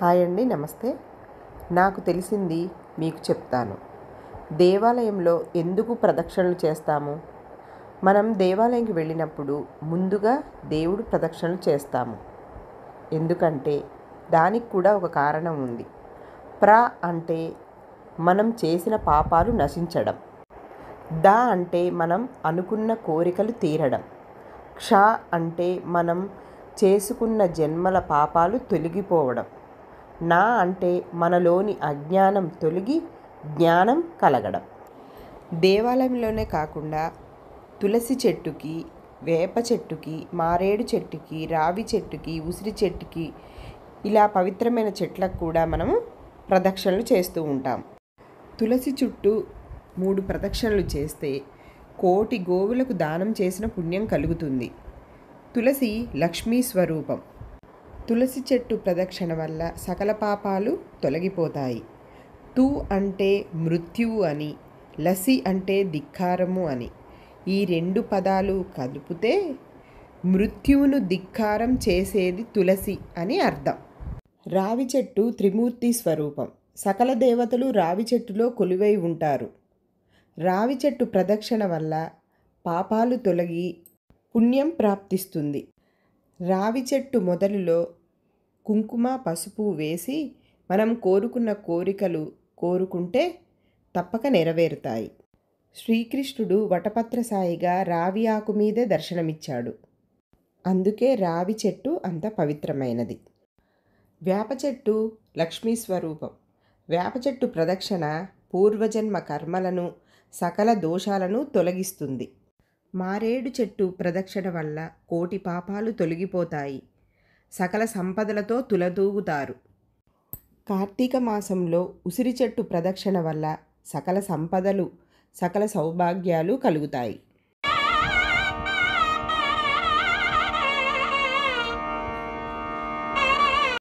hi అండి నమస్తే నాకు తెలిసింది మీకు చెప్తాను దేవాలయంలో ఎందుకు ప్రదక్షిణలు చేస్తాము మనం దేవాలయంకి వెళ్ళినప్పుడు ముందుగా దేవుడు ప్రదక్షిణలు చేస్తాము ఎందుకంటే దానికి కూడా ఒక కారణం ఉంది ప్ర అంటే మనం చేసిన పాపాలు నశించడం దా అంటే మనం అనుకున్న కోరికలు తీరడం క్ష అంటే మనం చేసుకున్న జన్మల పాపాలు తొలగిపోవడం నా అంటే మనలోని అజ్ఞానం తొలగి జ్ఞానం కలగడం దేవాలయంలోనే కాకుండా తులసి చెట్టుకి వేప చెట్టుకి మారేడు చెట్టుకి రావి చెట్టుకి ఉసిరి చెట్టుకి ఇలా పవిత్రమైన చెట్లకు కూడా మనము ప్రదక్షిణలు చేస్తూ ఉంటాం తులసి చుట్టూ మూడు ప్రదక్షిణలు చేస్తే కోటి గోవులకు దానం చేసిన పుణ్యం కలుగుతుంది తులసి లక్ష్మీ స్వరూపం తులసి చెట్టు ప్రదక్షిణ వల్ల సకల పాపాలు తొలగిపోతాయి తు అంటే మృత్యువు అని లసి అంటే ధిక్కారము అని ఈ రెండు పదాలు కలుపుతే మృత్యువును ధిక్కారం చేసేది తులసి అని అర్థం రావి చెట్టు త్రిమూర్తి స్వరూపం సకల దేవతలు రావి చెట్టులో కొలువై ఉంటారు రావి చెట్టు ప్రదక్షిణ వల్ల పాపాలు తొలగి పుణ్యం ప్రాప్తిస్తుంది రావి చెట్టు మొదలులో కుంకుమ పసుపు వేసి మనం కోరుకున్న కోరికలు కోరుకుంటే తప్పక నెరవేరుతాయి శ్రీకృష్ణుడు వటపత్రసాయిగా రావి ఆకు మీదే దర్శనమిచ్చాడు అందుకే రావి చెట్టు అంత పవిత్రమైనది వేప చెట్టు లక్ష్మీ స్వరూపం వేప చెట్టు ప్రదక్షిణ పూర్వజన్మ కర్మలను సకల దోషాలను తొలగిస్తుంది మారేడు చెట్టు ప్రదక్షిణ వల్ల కోటి పాపాలు తొలగిపోతాయి సకల సంపదలతో తులదూగుతారు కార్తీక మాసంలో ఉసిరి చెట్టు ప్రదక్షిణ వల్ల సకల సంపదలు సకల సౌభాగ్యాలు కలుగుతాయి